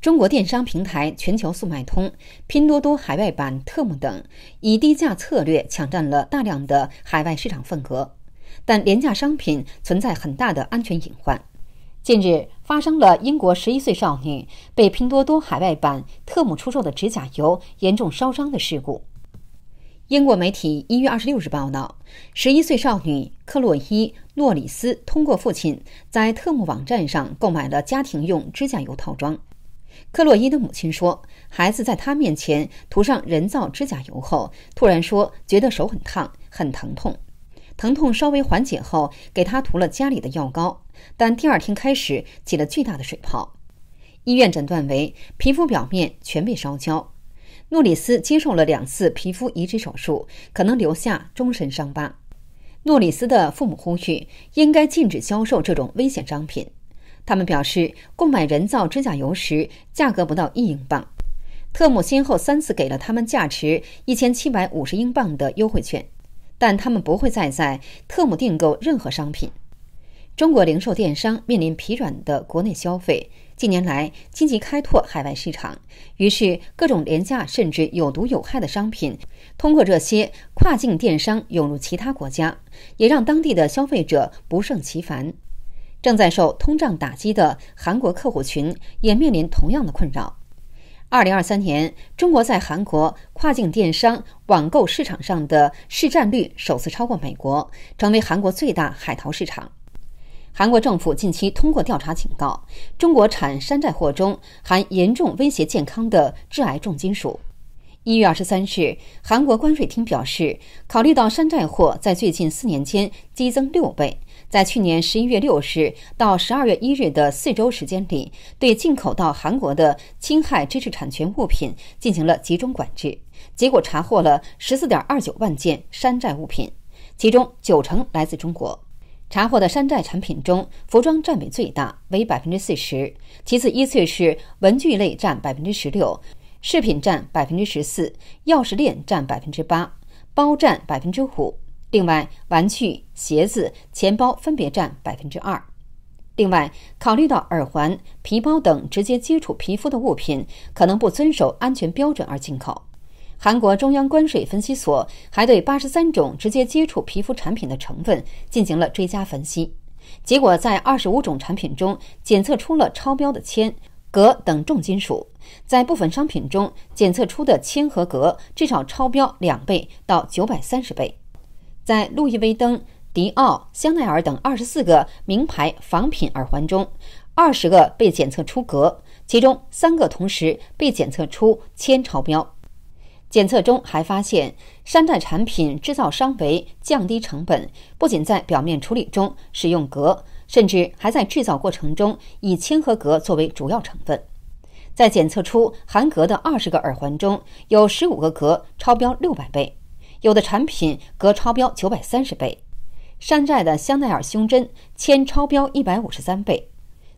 中国电商平台全球速卖通、拼多多海外版特目等，以低价策略抢占了大量的海外市场份额，但廉价商品存在很大的安全隐患。近日，发生了英国十一岁少女被拼多多海外版特目出售的指甲油严重烧伤的事故。英国媒体一月二十六日报道，十一岁少女克洛伊·诺里斯通过父亲在特目网站上购买了家庭用指甲油套装。克洛伊的母亲说，孩子在她面前涂上人造指甲油后，突然说觉得手很烫、很疼痛。疼痛稍微缓解后，给她涂了家里的药膏，但第二天开始起了巨大的水泡。医院诊断为皮肤表面全被烧焦。诺里斯接受了两次皮肤移植手术，可能留下终身伤疤。诺里斯的父母呼吁，应该禁止销售这种危险商品。他们表示，购买人造指甲油时价格不到一英镑。特姆先后三次给了他们价值一千七百五十英镑的优惠券，但他们不会再在特姆订购任何商品。中国零售电商面临疲软的国内消费，近年来积极开拓海外市场，于是各种廉价甚至有毒有害的商品通过这些跨境电商涌入其他国家，也让当地的消费者不胜其烦。正在受通胀打击的韩国客户群也面临同样的困扰。二零二三年，中国在韩国跨境电商网购市场上的市占率首次超过美国，成为韩国最大海淘市场。韩国政府近期通过调查警告，中国产山寨货中含严重威胁健康的致癌重金属。一月二十三日，韩国关税厅表示，考虑到山寨货在最近四年间激增六倍。在去年十一月六日到十二月一日的四周时间里，对进口到韩国的侵害知识产权物品进行了集中管制，结果查获了十四点二九万件山寨物品，其中九成来自中国。查获的山寨产品中，服装占比最大，为百分之四十，其次依次是文具类占百分之十六，饰品占百分之十四，钥匙链占百分之八，包占百分之五。另外，玩具、鞋子、钱包分别占百分之二。另外，考虑到耳环、皮包等直接接触皮肤的物品可能不遵守安全标准而进口，韩国中央关税分析所还对八十三种直接接触皮肤产品的成分进行了追加分析。结果，在二十五种产品中检测出了超标的铅、镉等重金属，在部分商品中检测出的铅和镉至少超标两倍到九百三十倍。在路易威登、迪奥、香奈儿等二十四个名牌仿品耳环中，二十个被检测出镉，其中三个同时被检测出铅超标。检测中还发现，山寨产品制造商为降低成本，不仅在表面处理中使用镉，甚至还在制造过程中以铅和镉作为主要成分。在检测出含镉的二十个耳环中，有十五个镉超标六百倍。有的产品镉超标九百三十倍，山寨的香奈儿胸针铅超标一百五十三倍。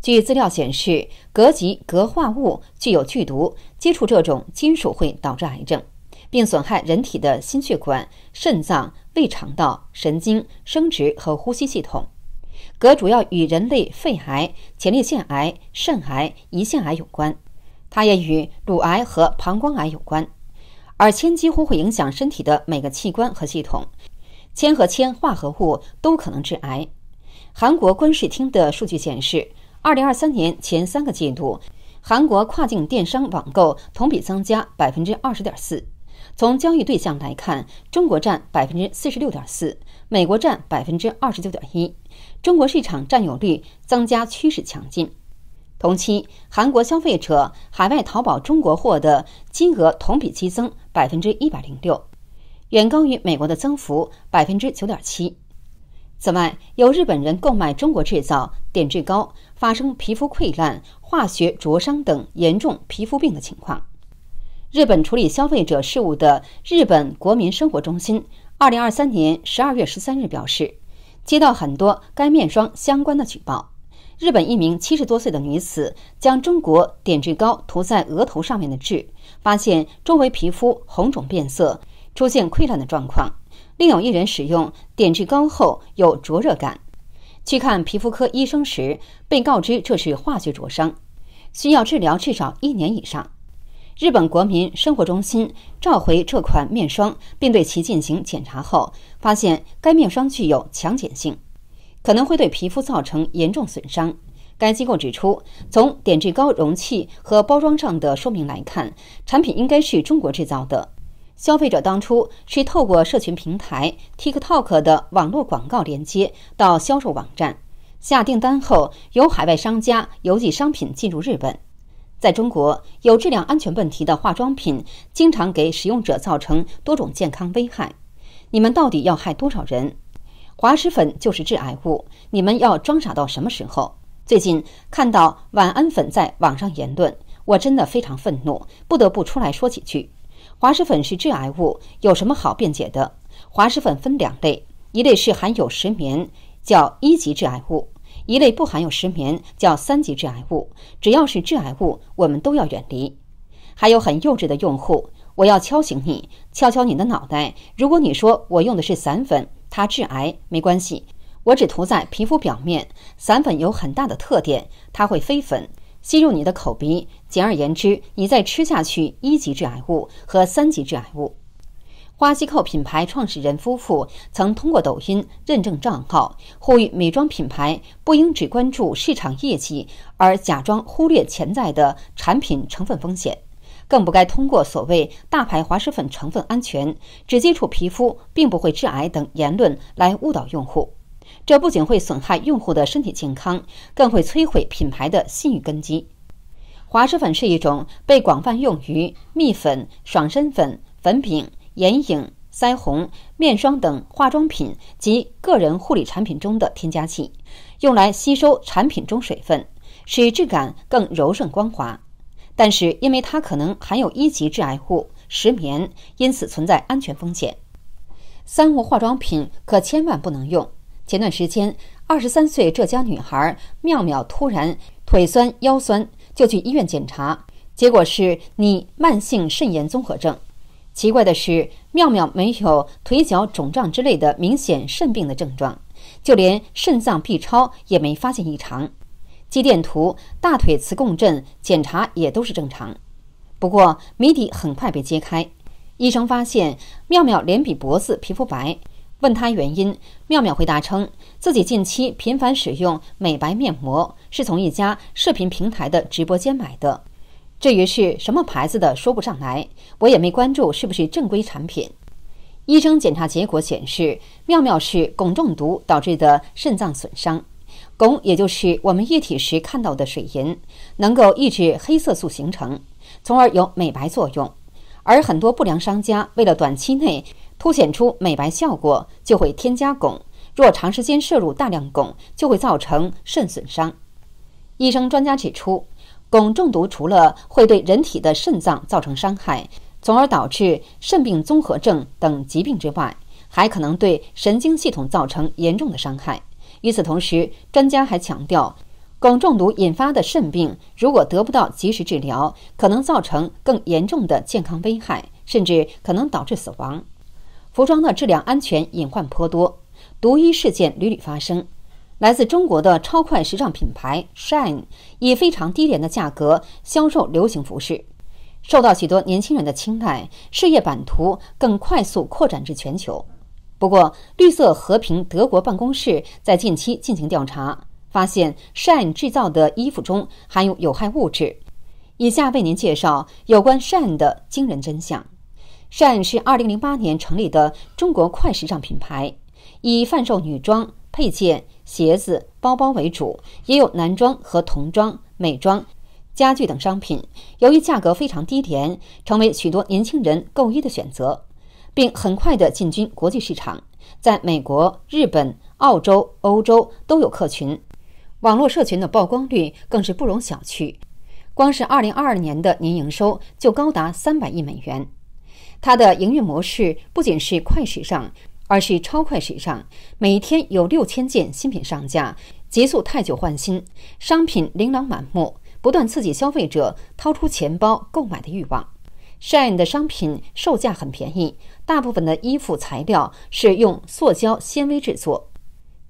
据资料显示，镉及镉化物具有剧毒，接触这种金属会导致癌症，并损害人体的心血管、肾脏、胃肠道、神经、生殖和呼吸系统。镉主要与人类肺癌、前列腺癌、肾癌、胰腺癌有关，它也与乳癌和膀胱癌有关。而铅几乎会影响身体的每个器官和系统，铅和铅化合物都可能致癌。韩国观视厅的数据显示，二零二三年前三个季度，韩国跨境电商网购同比增加百分之二十点四。从交易对象来看，中国占百分之四十六点四，美国占百分之二十九点一，中国市场占有率增加趋势强劲。同期，韩国消费者海外淘宝中国货的金额同比激增百分之一百零六，远高于美国的增幅百分之九点七。此外，有日本人购买中国制造、点质高，发生皮肤溃烂、化学灼伤等严重皮肤病的情况。日本处理消费者事务的日本国民生活中心，二零二三年十二月十三日表示，接到很多该面霜相关的举报。日本一名七十多岁的女子将中国点痣膏涂在额头上面的痣，发现周围皮肤红肿变色，出现溃烂的状况。另有一人使用点痣膏后有灼热感，去看皮肤科医生时被告知这是化学灼伤，需要治疗至少一年以上。日本国民生活中心召回这款面霜，并对其进行检查后，发现该面霜具有强碱性。可能会对皮肤造成严重损伤。该机构指出，从点痣高容器和包装上的说明来看，产品应该是中国制造的。消费者当初是透过社群平台 TikTok 的网络广告连接到销售网站下订单后，由海外商家邮寄商品进入日本。在中国，有质量安全问题的化妆品经常给使用者造成多种健康危害。你们到底要害多少人？滑石粉就是致癌物，你们要装傻到什么时候？最近看到晚安粉在网上言论，我真的非常愤怒，不得不出来说几句。滑石粉是致癌物，有什么好辩解的？滑石粉分两类，一类是含有石棉，叫一级致癌物；一类不含有石棉，叫三级致癌物。只要是致癌物，我们都要远离。还有很幼稚的用户，我要敲醒你，敲敲你的脑袋。如果你说我用的是散粉。它致癌没关系，我只涂在皮肤表面。散粉有很大的特点，它会飞粉，吸入你的口鼻。简而言之，你在吃下去一级致癌物和三级致癌物。花西蔻品牌创始人夫妇曾通过抖音认证账号，呼吁美妆品牌不应只关注市场业绩，而假装忽略潜在的产品成分风险。更不该通过所谓“大牌滑石粉成分安全，只接触皮肤，并不会致癌”等言论来误导用户，这不仅会损害用户的身体健康，更会摧毁品牌的信誉根基。滑石粉是一种被广泛用于蜜粉、爽身粉、粉饼、眼影、腮红、面霜等化妆品及个人护理产品中的添加剂，用来吸收产品中水分，使质感更柔顺光滑。但是，因为它可能含有一级致癌物石棉，因此存在安全风险。三无化妆品可千万不能用。前段时间，二十三岁浙江女孩妙妙突然腿酸、腰酸，就去医院检查，结果是你慢性肾炎综合症。奇怪的是，妙妙没有腿脚肿胀之类的明显肾病的症状，就连肾脏 B 超也没发现异常。肌电图、大腿磁共振检查也都是正常，不过谜底很快被揭开。医生发现妙妙脸比脖子皮肤白，问她原因，妙妙回答称自己近期频繁使用美白面膜，是从一家视频平台的直播间买的，至于是什么牌子的，说不上来，我也没关注是不是正规产品。医生检查结果显示，妙妙是汞中毒导致的肾脏损伤。汞也就是我们液体时看到的水银，能够抑制黑色素形成，从而有美白作用。而很多不良商家为了短期内凸显出美白效果，就会添加汞。若长时间摄入大量汞，就会造成肾损伤。医生专家指出，汞中毒除了会对人体的肾脏造成伤害，从而导致肾病综合症等疾病之外，还可能对神经系统造成严重的伤害。与此同时，专家还强调，汞中毒引发的肾病，如果得不到及时治疗，可能造成更严重的健康危害，甚至可能导致死亡。服装的质量安全隐患颇多，毒衣事件屡屡发生。来自中国的超快时尚品牌 Shine 以非常低廉的价格销售流行服饰，受到许多年轻人的青睐，事业版图更快速扩展至全球。不过，绿色和平德国办公室在近期进行调查，发现善制造的衣服中含有有害物质。以下为您介绍有关善的惊人真相。善是二零零八年成立的中国快时尚品牌，以贩售女装、配件、鞋子、包包为主，也有男装和童装、美妆、家具等商品。由于价格非常低廉，成为许多年轻人购衣的选择。并很快的进军国际市场，在美国、日本、澳洲、欧洲都有客群，网络社群的曝光率更是不容小觑。光是二零二二年的年营收就高达三百亿美元。它的营运模式不仅是快时尚，而是超快时尚，每天有六千件新品上架，急速太久换新，商品琳琅满目，不断刺激消费者掏出钱包购买的欲望。shine 的商品售价很便宜，大部分的衣服材料是用塑胶纤维制作，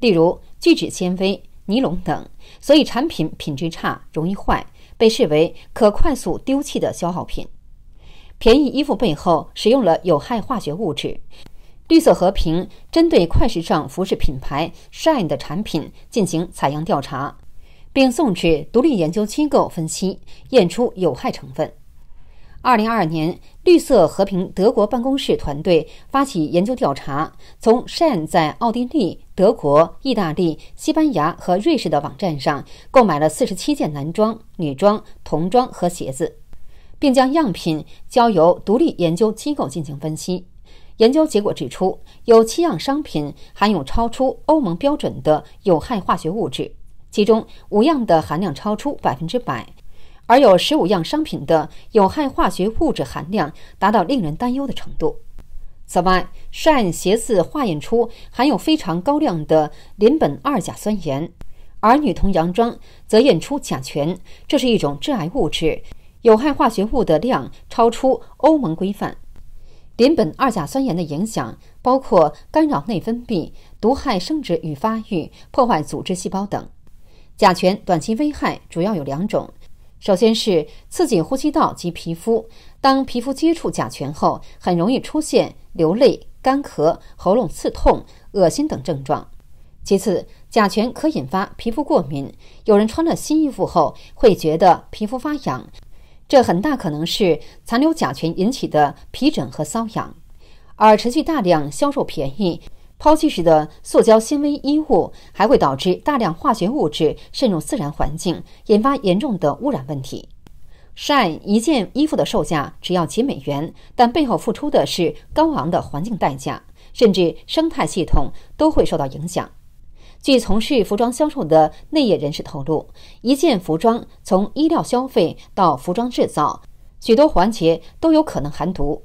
例如聚酯纤维、尼龙等，所以产品品质差，容易坏，被视为可快速丢弃的消耗品。便宜衣服背后使用了有害化学物质。绿色和平针对快时尚服饰品牌 shine 的产品进行采样调查，并送至独立研究机构分析，验出有害成分。二零二二年，绿色和平德国办公室团队发起研究调查，从 Shan 在奥地利、德国、意大利、西班牙和瑞士的网站上购买了四十七件男装、女装、童装和鞋子，并将样品交由独立研究机构进行分析。研究结果指出，有七样商品含有超出欧盟标准的有害化学物质，其中五样的含量超出百分之百。而有十五样商品的有害化学物质含量达到令人担忧的程度。此外，善斜刺化验出含有非常高量的邻苯二甲酸盐，而女童洋装则验出甲醛，这是一种致癌物质，有害化学物的量超出欧盟规范。邻苯二甲酸盐的影响包括干扰内分泌、毒害生殖与发育、破坏组织细胞等。甲醛短期危害主要有两种。首先是刺激呼吸道及皮肤，当皮肤接触甲醛后，很容易出现流泪、干咳、喉咙刺痛、恶心等症状。其次，甲醛可引发皮肤过敏，有人穿了新衣服后会觉得皮肤发痒，这很大可能是残留甲醛引起的皮疹和瘙痒。而持续大量销售便宜。抛弃时的塑胶纤维衣物，还会导致大量化学物质渗入自然环境，引发严重的污染问题。晒一件衣服的售价只要几美元，但背后付出的是高昂的环境代价，甚至生态系统都会受到影响。据从事服装销售的内业人士透露，一件服装从衣料消费到服装制造，许多环节都有可能含毒。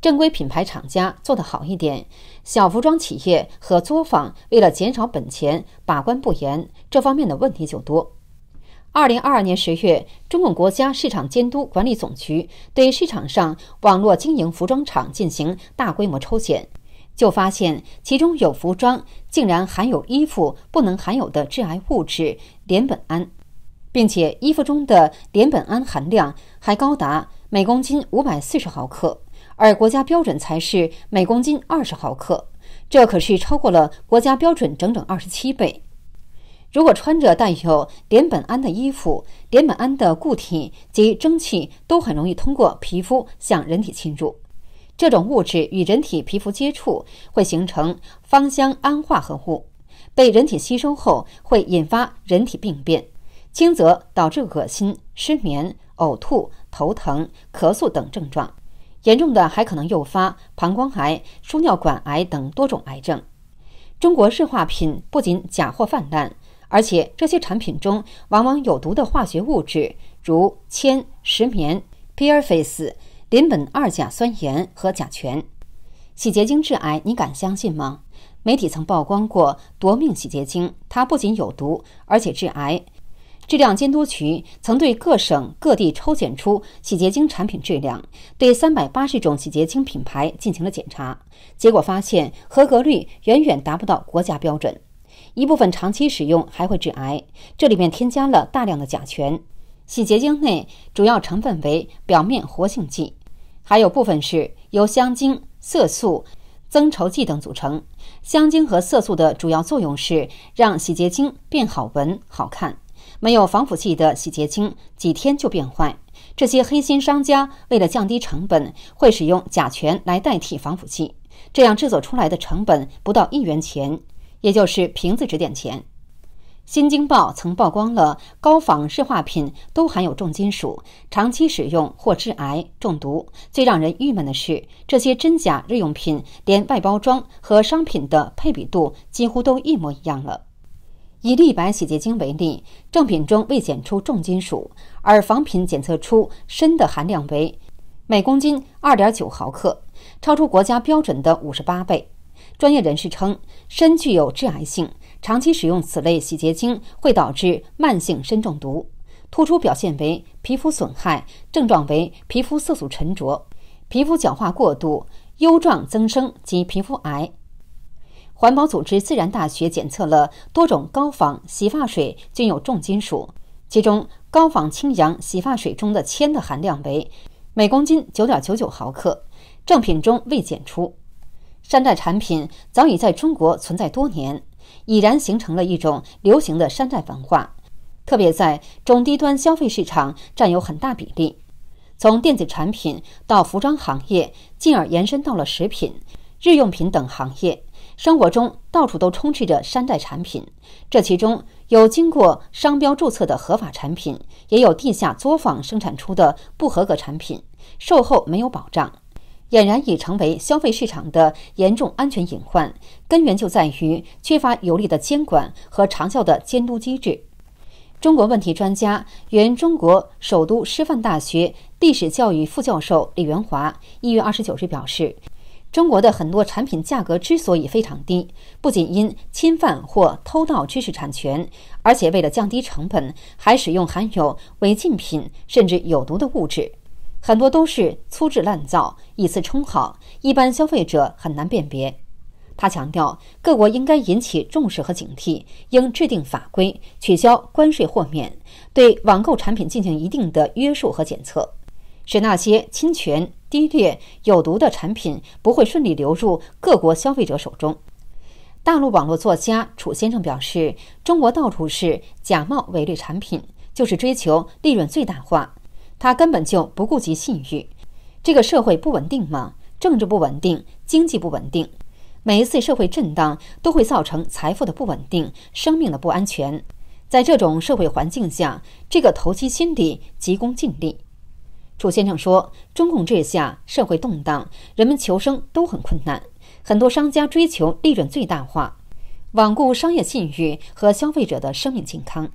正规品牌厂家做得好一点，小服装企业和作坊为了减少本钱，把关不严，这方面的问题就多。二零二二年十月，中共国家市场监督管理总局对市场上网络经营服装厂进行大规模抽检，就发现其中有服装竟然含有衣服不能含有的致癌物质联苯胺，并且衣服中的联苯胺含量还高达每公斤五百四十毫克。而国家标准才是每公斤二十毫克，这可是超过了国家标准整整二十七倍。如果穿着带有碘苯胺的衣服，碘苯胺的固体及蒸汽都很容易通过皮肤向人体侵入。这种物质与人体皮肤接触，会形成芳香胺化合物，被人体吸收后会引发人体病变，轻则导致恶心、失眠、呕吐、头疼、咳嗽等症状。严重的还可能诱发膀胱癌、输尿管癌等多种癌症。中国日化品不仅假货泛滥，而且这些产品中往往有毒的化学物质，如铅、石棉、p r f a c e 邻苯二甲酸盐和甲醛。洗洁精致癌，你敢相信吗？媒体曾曝光过夺命洗洁精，它不仅有毒，而且致癌。质量监督局曾对各省各地抽检出洗洁精产品质量，对三百八十种洗洁精品牌进行了检查，结果发现合格率远远达不到国家标准。一部分长期使用还会致癌，这里面添加了大量的甲醛。洗洁精内主要成分为表面活性剂，还有部分是由香精、色素、增稠剂等组成。香精和色素的主要作用是让洗洁精变好闻、好看。没有防腐剂的洗洁精几天就变坏，这些黑心商家为了降低成本，会使用甲醛来代替防腐剂，这样制作出来的成本不到一元钱，也就是瓶子值点钱。新京报曾曝光了高仿日化品都含有重金属，长期使用或致癌、中毒。最让人郁闷的是，这些真假日用品连外包装和商品的配比度几乎都一模一样了。以立白洗洁精为例，正品中未检出重金属，而仿品检测出砷的含量为每公斤二点九毫克，超出国家标准的五十八倍。专业人士称，砷具有致癌性，长期使用此类洗洁精会导致慢性砷中毒，突出表现为皮肤损害，症状为皮肤色素沉着、皮肤角化过度、疣状增生及皮肤癌。环保组织自然大学检测了多种高仿洗发水，均有重金属。其中，高仿清扬洗发水中的铅的含量为每公斤九点九九毫克，正品中未检出。山寨产品早已在中国存在多年，已然形成了一种流行的山寨文化，特别在中低端消费市场占有很大比例。从电子产品到服装行业，进而延伸到了食品、日用品等行业。生活中到处都充斥着山寨产品，这其中有经过商标注册的合法产品，也有地下作坊生产出的不合格产品，售后没有保障，俨然已成为消费市场的严重安全隐患。根源就在于缺乏有力的监管和长效的监督机制。中国问题专家、原中国首都师范大学历史教育副教授李元华一月二十九日表示。中国的很多产品价格之所以非常低，不仅因侵犯或偷盗知识产权，而且为了降低成本，还使用含有违禁品甚至有毒的物质，很多都是粗制滥造、以次充好，一般消费者很难辨别。他强调，各国应该引起重视和警惕，应制定法规，取消关税豁免，对网购产品进行一定的约束和检测，使那些侵权。低劣有毒的产品不会顺利流入各国消费者手中。大陆网络作家楚先生表示：“中国到处是假冒伪劣产品，就是追求利润最大化，他根本就不顾及信誉。这个社会不稳定吗？政治不稳定，经济不稳定。每一次社会震荡都会造成财富的不稳定，生命的不安全。在这种社会环境下，这个投机心理、急功近利。”楚先生说：“中共治下，社会动荡，人们求生都很困难。很多商家追求利润最大化，罔顾商业信誉和消费者的生命健康。”